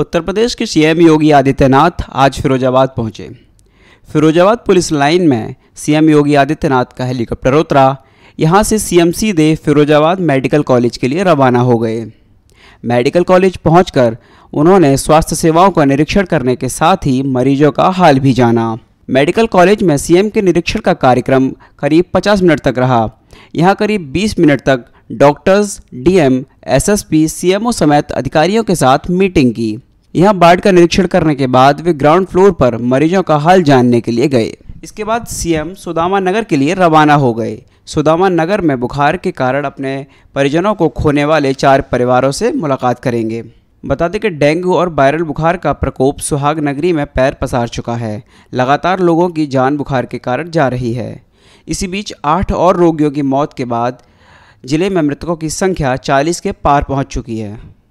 उत्तर प्रदेश के सीएम योगी आदित्यनाथ आज फिरोजाबाद पहुंचे फिरोजाबाद पुलिस लाइन में सीएम योगी आदित्यनाथ का हेलीकॉप्टर उतरा यहां से सीएम सीधे फिरोजाबाद मेडिकल कॉलेज के लिए रवाना हो गए मेडिकल कॉलेज पहुंचकर उन्होंने स्वास्थ्य सेवाओं का निरीक्षण करने के साथ ही मरीजों का हाल भी जाना मेडिकल कॉलेज में सीएम के निरीक्षण का कार्यक्रम करीब 50 मिनट तक रहा यहाँ करीब 20 मिनट तक डॉक्टर्स डीएम एसएसपी सीएमओ समेत अधिकारियों के साथ मीटिंग की यहाँ बाढ़ का निरीक्षण करने के बाद वे ग्राउंड फ्लोर पर मरीजों का हाल जानने के लिए गए इसके बाद सीएम सुदामा नगर के लिए रवाना हो गए सुदामा नगर में बुखार के कारण अपने परिजनों को खोने वाले चार परिवारों से मुलाकात करेंगे बता दें कि डेंगू और वायरल बुखार का प्रकोप सुहाग नगरी में पैर पसार चुका है लगातार लोगों की जान बुखार के कारण जा रही है इसी बीच आठ और रोगियों की मौत के बाद जिले में मृतकों की संख्या 40 के पार पहुंच चुकी है